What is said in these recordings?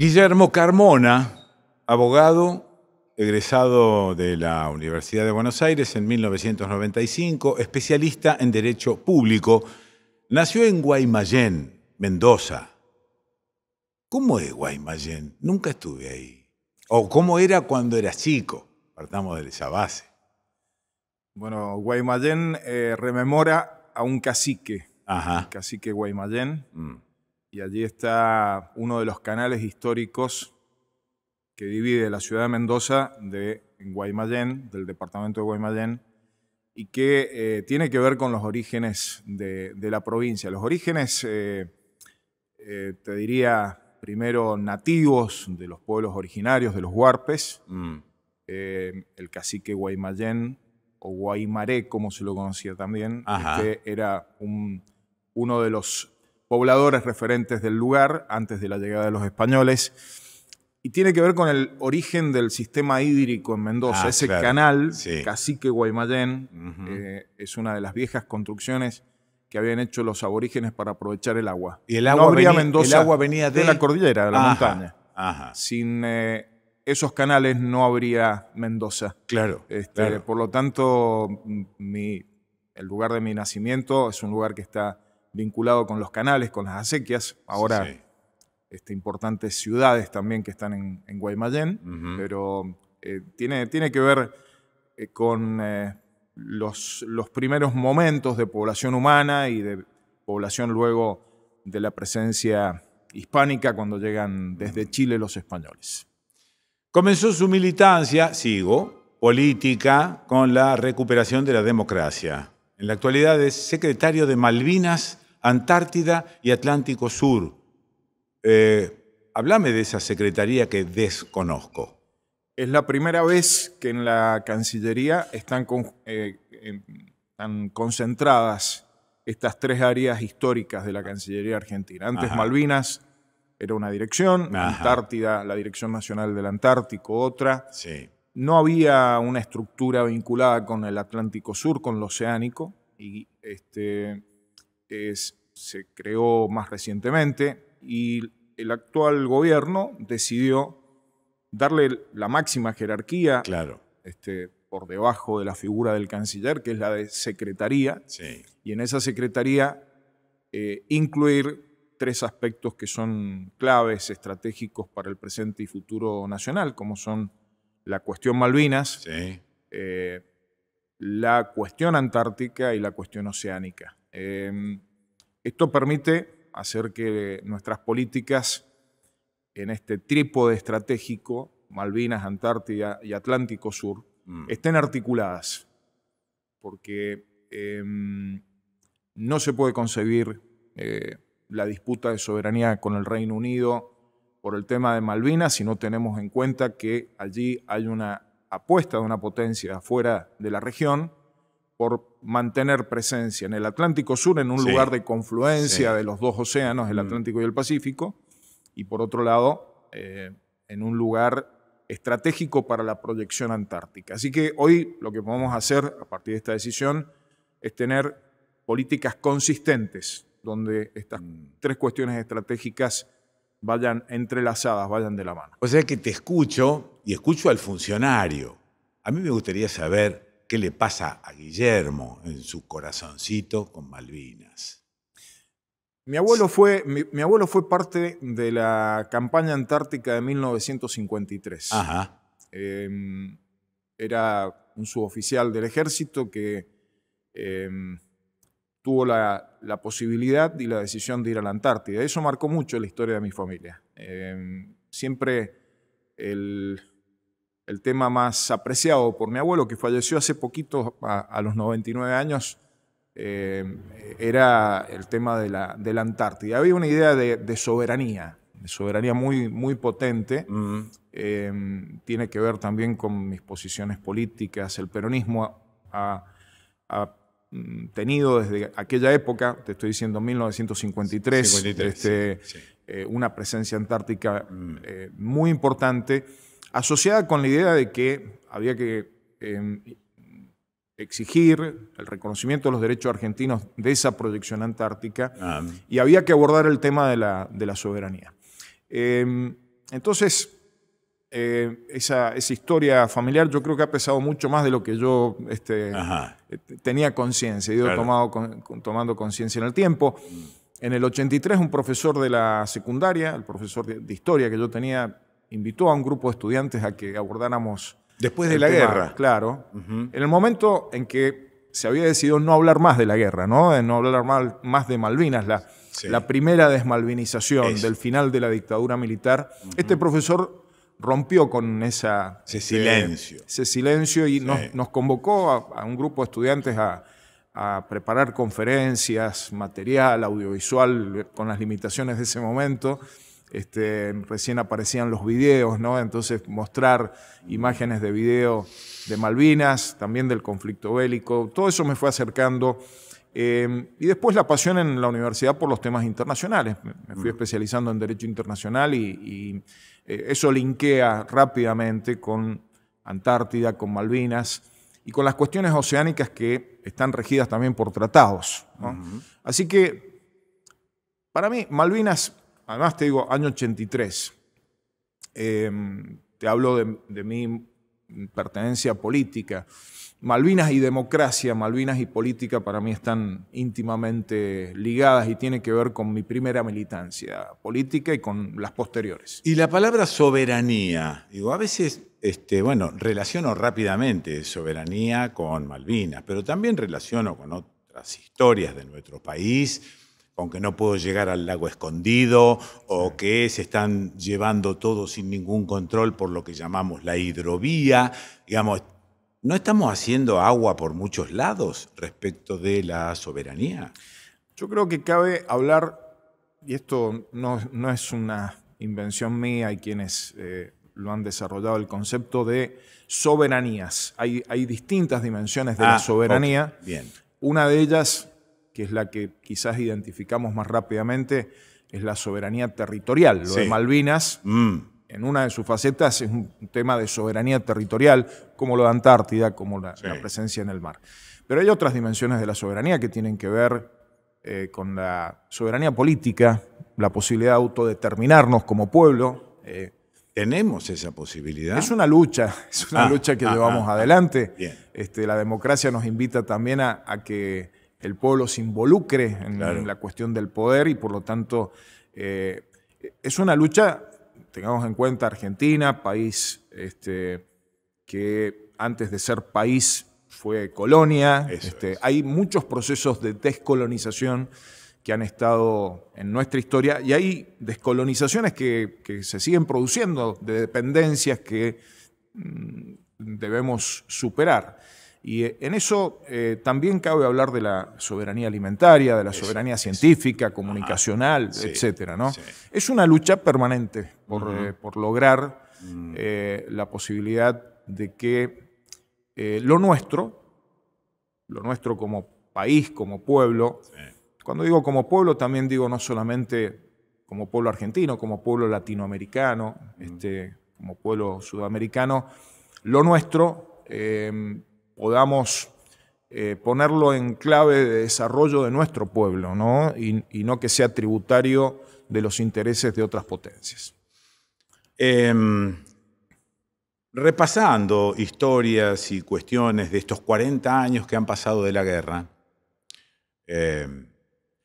Guillermo Carmona, abogado egresado de la Universidad de Buenos Aires en 1995, especialista en Derecho Público, nació en Guaymallén, Mendoza. ¿Cómo es Guaymallén? Nunca estuve ahí. ¿O cómo era cuando era chico? Partamos de esa base. Bueno, Guaymallén eh, rememora a un cacique, Ajá. cacique Guaymallén. Mm y allí está uno de los canales históricos que divide la ciudad de Mendoza de Guaymallén, del departamento de Guaymallén, y que eh, tiene que ver con los orígenes de, la provincia. Los orígenes, eh, eh, te diría, primero nativos de los pueblos originarios, de los huarpes, mm. el cacique Guaymallén, o Guaymaré, como se lo conocía también, que este era uno de los pobladores referentes del lugar antes de la llegada de los españoles. Y tiene que ver con el origen del sistema hídrico en Mendoza. Ah, Ese canal, Cacique Guaymallén, eh, es una de las viejas construcciones que habían hecho los aborígenes para aprovechar el agua. Y el agua, venía, Mendoza, agua venía de... la cordillera, de la montaña. Sin eh, esos canales no habría Mendoza. Claro, este, Por lo tanto, el lugar de mi nacimiento es un lugar que está vinculado con los canales, con las acequias. Ahora, Este, importantes ciudades también que están en, Guaymallén, pero eh, tiene, tiene que ver eh, con eh, los, los primeros momentos de población humana y de población luego de la presencia hispánica cuando llegan desde Chile los españoles. Comenzó su militancia, sigo, política con la recuperación de la democracia. En la actualidad es secretario de Malvinas, Antártida y Atlántico Sur. háblame eh, de esa secretaría que desconozco. Es la primera vez que en la Cancillería están, eh, em, concentradas estas tres áreas históricas de la Cancillería Argentina. Antes Malvinas era una dirección, Antártida, la Dirección Nacional del Antártico otra, sí. No había una estructura vinculada con el Atlántico Sur, con lo oceánico, y este, se creó más recientemente y el actual gobierno decidió darle la máxima jerarquía claro. este, por debajo de la figura del canciller, que es la de secretaría, y en esa secretaría eh, incluir tres aspectos que son claves estratégicos para el presente y futuro nacional, como son la cuestión Malvinas, eh, la cuestión antártica y la cuestión oceánica. Eh, esto permite hacer que nuestras políticas en este trípode estratégico, Malvinas, Antártida y Atlántico Sur, mm. estén articuladas, porque em, no se puede concebir eh, la disputa de soberanía con el Reino Unido por el tema de Malvinas si no tenemos en cuenta que allí hay una apuesta de una potencia fuera de la región por mantener presencia en el Atlántico Sur, en un lugar de confluencia de los dos océanos, el mm. Atlántico y el Pacífico, y por otro lado, eh, en un lugar estratégico para la proyección antártica. Así que hoy lo que podemos hacer a partir de esta decisión es tener políticas consistentes, donde estas mm. tres cuestiones estratégicas vayan entrelazadas, vayan de la mano. O sea que te escucho y escucho al funcionario. A mí me gustaría saber qué le pasa a Guillermo en su corazoncito con Malvinas. Mi abuelo fue, mi, abuelo fue parte de la campaña antártica de 1953. Em, era un suboficial del ejército que em, tuvo la, posibilidad y la decisión de ir a la Antártida. Eso marcó mucho la historia de mi familia. Em, siempre el, tema más apreciado por mi abuelo, que falleció hace poquito, a, los 99 años, em, era el tema de la, de la, Antártida. Había una idea de, soberanía, de soberanía muy, muy potente. Em, tiene que ver también con mis posiciones políticas. El peronismo a... Mm, tenido desde aquella época, te estoy diciendo 1953, este, eh, una presencia antártica eh, muy importante, asociada con la idea de que había que em, exigir el reconocimiento de los derechos argentinos de esa proyección antártica ah. y había que abordar el tema la, de la soberanía. Em, entonces, eh, esa, historia familiar yo creo que ha pesado mucho más de lo que yo este, eh, tenía conciencia, he ido tomando conciencia en el tiempo. En el 83 un profesor de la secundaria, el profesor de, historia que yo tenía, invitó a un grupo de estudiantes a que abordáramos... Después de la guerra. Claro. En el momento en que se había decidido no hablar más de la guerra, ¿no? no hablar más de Malvinas, la, primera desmalvinización del final de la dictadura militar, este profesor rompió con ese eh, silencio. ese silencio y nos, convocó a, un grupo de estudiantes a, preparar conferencias, material, audiovisual, eh, con las limitaciones de ese momento. Este, recién aparecían los videos, ¿no? Entonces mostrar imágenes de video de Malvinas, también del conflicto bélico, todo eso me fue acercando Em, y después la pasión en la universidad por los temas internacionales. Me fui mm. especializando en Derecho Internacional y, eh, eso linkea rápidamente con Antártida, con Malvinas y con las cuestiones oceánicas que están regidas también por tratados. Así que, para mí, Malvinas, además te digo, año 83, em, te hablo de, de mi pertenencia política. Malvinas y democracia, Malvinas y política para mí están íntimamente ligadas y tiene que ver con mi primera militancia política y con las posteriores. Y la palabra soberanía, digo, a veces, este, bueno, relaciono rápidamente soberanía con Malvinas, pero también relaciono con otras historias de nuestro país, con que no puedo llegar al lago escondido o que se están llevando todo sin ningún control por lo que llamamos la hidrovía, digamos, ¿No estamos haciendo agua por muchos lados respecto de la soberanía? Yo creo que cabe hablar, y esto no, no es una invención mía, hay quienes eh, lo han desarrollado, el concepto de soberanías. Hay, hay distintas dimensiones de la ah, soberanía. Bien. Una de ellas, que es la que quizás identificamos más rápidamente, es la soberanía territorial, lo de Malvinas. Mm en una de sus facetas es un tema de soberanía territorial, como lo de Antártida, como la, presencia en el mar. Pero hay otras dimensiones de la soberanía que tienen que ver eh, con la soberanía política, la posibilidad de autodeterminarnos como pueblo. Eh, tenemos esa posibilidad. Es una lucha, es una ah, lucha que ah, llevamos ah, adelante. Este, la democracia nos invita también a, que el pueblo se involucre en, la, cuestión del poder y por lo tanto eh, es una lucha tengamos en cuenta Argentina, país este, que antes de ser país fue colonia. Este, hay muchos procesos de descolonización que han estado en nuestra historia y hay descolonizaciones que, se siguen produciendo, de dependencias que mm, debemos superar. Y eh, en eso eh, también cabe hablar de la soberanía alimentaria, de la soberanía científica, comunicacional, etc. etcétera. ¿no? Es una lucha permanente por, eh, lograr mm. la posibilidad de que lo nuestro, lo nuestro como país, como pueblo, cuando digo como pueblo también digo no solamente como pueblo argentino, como pueblo latinoamericano, mm. este, como pueblo sudamericano, lo nuestro podamos eh, ponerlo en clave de desarrollo de nuestro pueblo, Y, no que sea tributario de los intereses de otras potencias. Em, repasando historias y cuestiones de estos 40 años que han pasado de la guerra, em,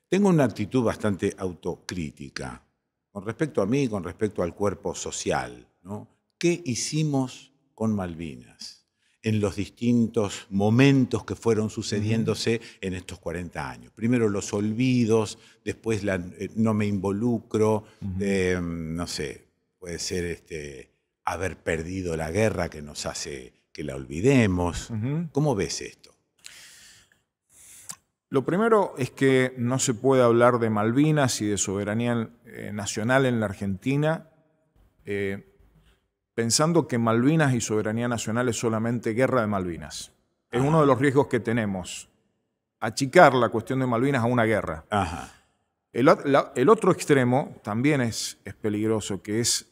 tengo una actitud bastante autocrítica con respecto a mí, y con respecto al cuerpo social. ¿no? ¿Qué hicimos con Malvinas? en los distintos momentos que fueron sucediéndose en estos 40 años. Primero los olvidos, después la, eh, no me involucro, eh, no sé, puede ser este, haber perdido la guerra que nos hace que la olvidemos. ¿Cómo ves esto? Lo primero es que no se puede hablar de Malvinas y de soberanía eh, nacional en la Argentina pensando que Malvinas y soberanía nacional es solamente guerra de Malvinas. Es uno de los riesgos que tenemos, achicar la cuestión de Malvinas a una guerra. El, otro extremo también es, es peligroso, que es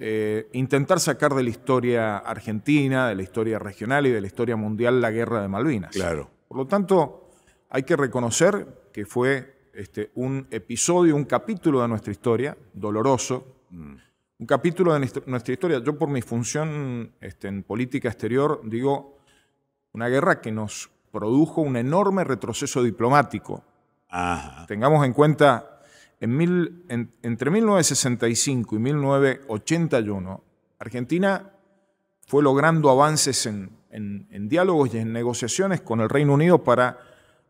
eh, intentar sacar de la historia argentina, de la historia regional y de la historia mundial la guerra de Malvinas. Claro. Por lo tanto, hay que reconocer que fue este, un episodio, un capítulo de nuestra historia, doloroso. Mm un capítulo de nuestra historia. Yo por mi función este, en política exterior digo una guerra que nos produjo un enorme retroceso diplomático. Tengamos en cuenta, en entre 1965 y 1981, Argentina fue logrando avances en, en diálogos y en negociaciones con el Reino Unido para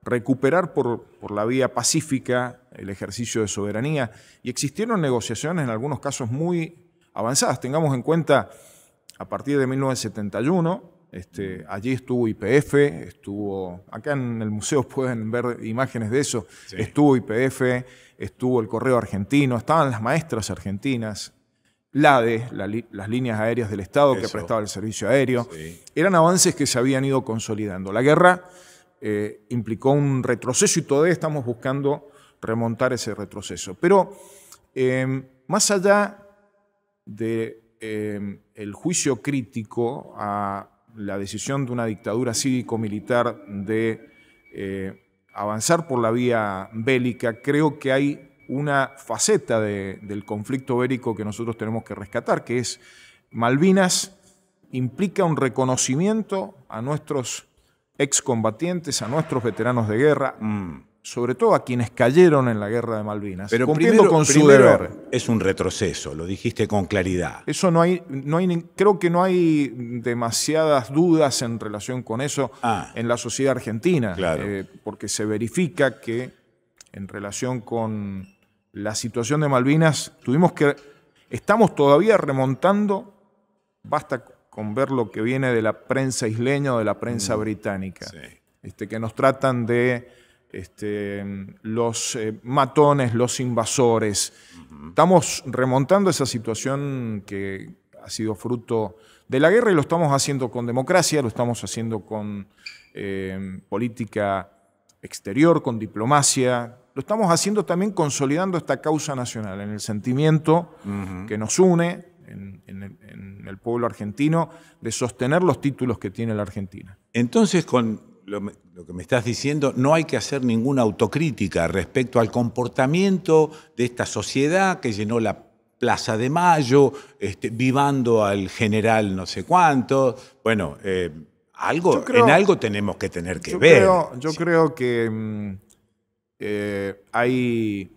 recuperar por, por, la vía pacífica el ejercicio de soberanía. Y existieron negociaciones en algunos casos muy avanzadas. Tengamos en cuenta, a partir de 1971, este, allí estuvo IPF, estuvo, acá en el museo pueden ver imágenes de eso, estuvo IPF, estuvo el Correo Argentino, estaban las maestras argentinas, LADE, la las líneas aéreas del Estado que prestaba el servicio aéreo. Eran avances que se habían ido consolidando. La guerra eh, implicó un retroceso y todavía estamos buscando remontar ese retroceso. Pero em, más allá del em, juicio crítico a la decisión de una dictadura cívico-militar de eh, avanzar por la vía bélica, creo que hay una faceta del conflicto bélico que nosotros tenemos que rescatar, que es Malvinas implica un reconocimiento a nuestros excombatientes, a nuestros veteranos de guerra, mm, sobre todo a quienes cayeron en la guerra de Malvinas, Pero cumpliendo con su deber. Es un retroceso, lo dijiste con claridad. Eso no hay, no hay, creo que no hay demasiadas dudas en relación con eso ah. en la sociedad argentina, eh, porque se verifica que en relación con la situación de Malvinas tuvimos que estamos todavía remontando, basta con ver lo que viene de la prensa isleña o de la prensa británica, este, que nos tratan de este, los eh, matones, los invasores. Estamos remontando esa situación que ha sido fruto de la guerra y lo estamos haciendo con democracia, lo estamos haciendo con em, política exterior, con diplomacia, lo estamos haciendo también consolidando esta causa nacional en el sentimiento que nos une, en, el, pueblo argentino de sostener los títulos que tiene la Argentina. Entonces, con lo, que me estás diciendo, no hay que hacer ninguna autocrítica respecto al comportamiento de esta sociedad que llenó la Plaza de Mayo, este, vivando al general no sé cuánto. Bueno, eh, algo, en algo tenemos que tener que ver. yo creo que mm, eh, hay,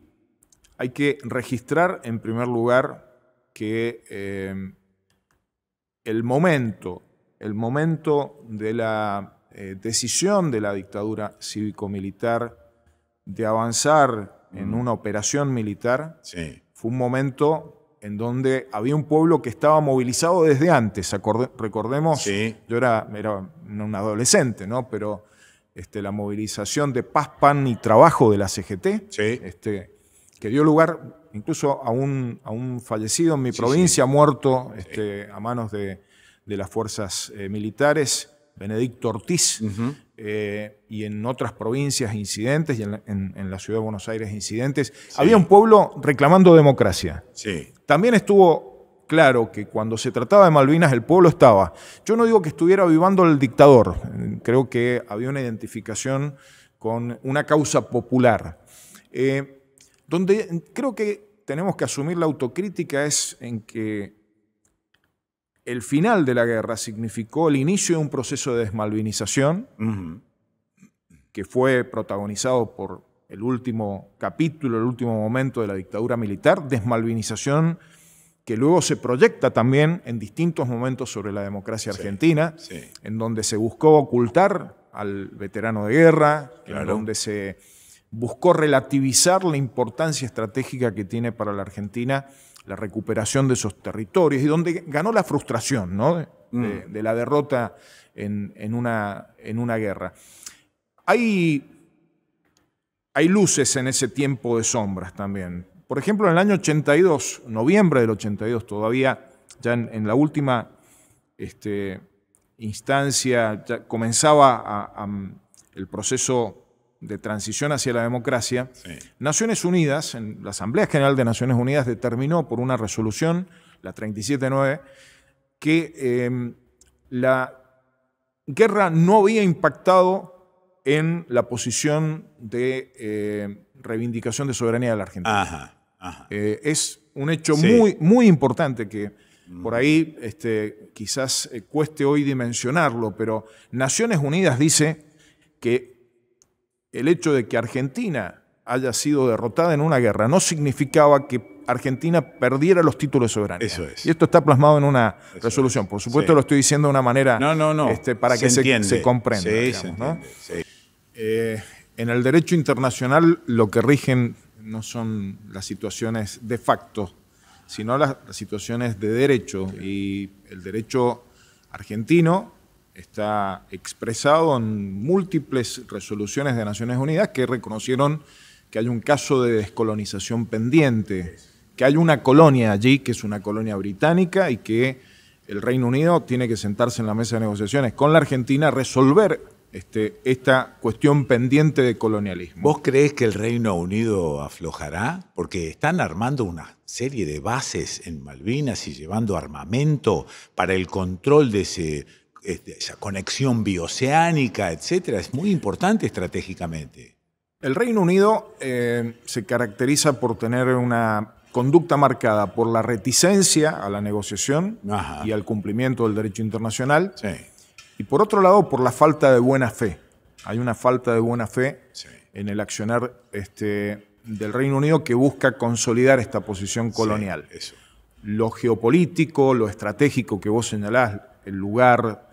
hay que registrar en primer lugar que eh, el momento, el momento de la eh, decisión de la dictadura cívico-militar de avanzar en mm. una operación militar fue un momento en donde había un pueblo que estaba movilizado desde antes. recordemos, yo era, era, un adolescente, ¿no? Pero este, la movilización de paz, pan y trabajo de la CGT, este, que dio lugar incluso a un, un fallecido en mi provincia, muerto este, a manos de, las fuerzas eh, militares, Benedicto Ortiz, eh, y en otras provincias incidentes, y en la, ciudad de Buenos Aires incidentes. Había un pueblo reclamando democracia. Sí. También estuvo claro que cuando se trataba de Malvinas el pueblo estaba. Yo no digo que estuviera vivando el dictador, creo que había una identificación con una causa popular. Eh, donde creo que tenemos que asumir la autocrítica es en que el final de la guerra significó el inicio de un proceso de desmalvinización que fue protagonizado por el último capítulo, el último momento de la dictadura militar, desmalvinización que luego se proyecta también en distintos momentos sobre la democracia argentina, en donde se buscó ocultar al veterano de guerra, en donde se buscó relativizar la importancia estratégica que tiene para la Argentina la recuperación de esos territorios y donde ganó la frustración mm. de, la derrota en, una, guerra. Hay, hay luces en ese tiempo de sombras también. Por ejemplo, en el año 82, noviembre del 82 todavía, ya en, la última este, instancia, comenzaba el proceso de transición hacia la democracia, Naciones Unidas, en la Asamblea General de Naciones Unidas, determinó por una resolución, la 379, que em, la guerra no había impactado en la posición de eh, reivindicación de soberanía de la Argentina. Eh, es un hecho muy, muy importante que mm. por ahí este, quizás eh, cueste hoy dimensionarlo, pero Naciones Unidas dice que el hecho de que Argentina haya sido derrotada en una guerra no significaba que Argentina perdiera los títulos soberanos. Eso es. Y esto está plasmado en una resolución. Por supuesto lo estoy diciendo de una manera no, no, no. Este, para que se, se, comprenda. Eh, en el derecho internacional lo que rigen no son las situaciones de facto, sino las situaciones de derecho. Y el derecho argentino está expresado en múltiples resoluciones de Naciones Unidas que reconocieron que hay un caso de descolonización pendiente, que hay una colonia allí que es una colonia británica y que el Reino Unido tiene que sentarse en la mesa de negociaciones con la Argentina a resolver este, esta cuestión pendiente de colonialismo. ¿Vos crees que el Reino Unido aflojará? Porque están armando una serie de bases en Malvinas y llevando armamento para el control de ese este, esa conexión bioceánica, etcétera, es muy importante estratégicamente. El Reino Unido eh, se caracteriza por tener una conducta marcada por la reticencia a la negociación y al cumplimiento del derecho internacional. Y por otro lado, por la falta de buena fe. Hay una falta de buena fe en el accionar este, del Reino Unido que busca consolidar esta posición colonial. Lo geopolítico, lo estratégico que vos señalás, el lugar,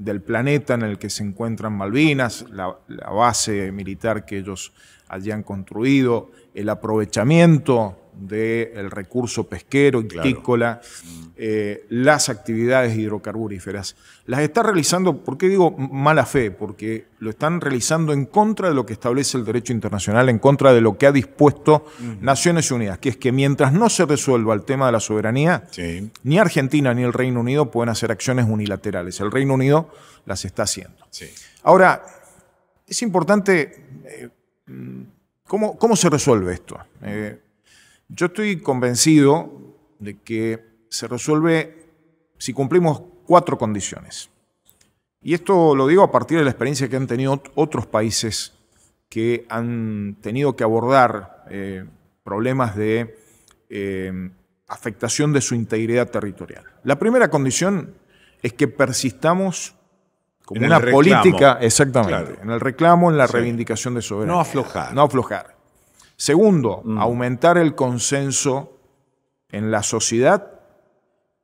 del planeta en el que se encuentran Malvinas, la, base militar que ellos hayan construido, el aprovechamiento del recurso pesquero, y agrícola eh, las actividades hidrocarburíferas. Las está realizando, ¿por qué digo mala fe? Porque lo están realizando en contra de lo que establece el derecho internacional, en contra de lo que ha dispuesto Naciones Unidas, que es que mientras no se resuelva el tema de la soberanía, ni Argentina ni el Reino Unido pueden hacer acciones unilaterales. El Reino Unido las está haciendo. Ahora, es importante... Eh, ¿Cómo, se resuelve esto? Eh, yo estoy convencido de que se resuelve si cumplimos cuatro condiciones. Y esto lo digo a partir de la experiencia que han tenido otros países que han tenido que abordar eh, problemas de eh, afectación de su integridad territorial. La primera condición es que persistamos una política, exactamente. En el reclamo, en la reivindicación de soberanía. No aflojar. No aflojar. Segundo, mm. aumentar el consenso en la sociedad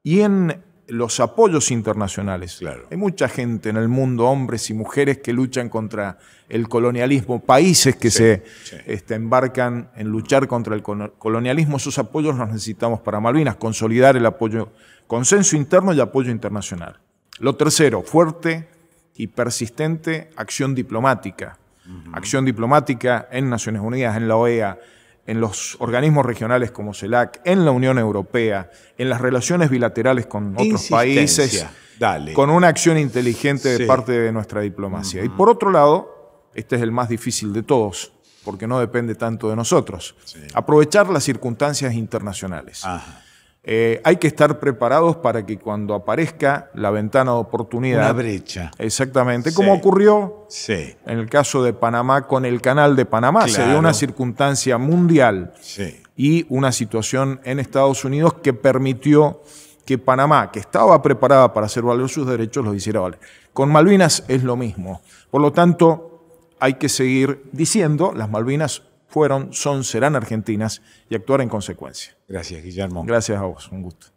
y en los apoyos internacionales. Claro. Hay mucha gente en el mundo, hombres y mujeres, que luchan contra el colonialismo, países que se este, embarcan en luchar contra el colonialismo. Esos apoyos los necesitamos para Malvinas, consolidar el apoyo, consenso interno y apoyo internacional. Lo tercero, fuerte y persistente acción diplomática. Acción diplomática en Naciones Unidas, en la OEA, en los organismos regionales como CELAC, en la Unión Europea, en las relaciones bilaterales con otros países, con una acción inteligente de parte de nuestra diplomacia. Y por otro lado, este es el más difícil de todos, porque no depende tanto de nosotros, aprovechar las circunstancias internacionales. Eh, hay que estar preparados para que cuando aparezca la ventana de oportunidad. Una brecha. Exactamente. Como ocurrió en el caso de Panamá con el canal de Panamá. Se dio una circunstancia mundial y una situación en Estados Unidos que permitió que Panamá, que estaba preparada para hacer valer sus derechos, los hiciera valer. Con Malvinas es lo mismo. Por lo tanto, hay que seguir diciendo, las Malvinas fueron, son, serán argentinas y actuar en consecuencia. Gracias, Guillermo. Gracias a vos, un gusto.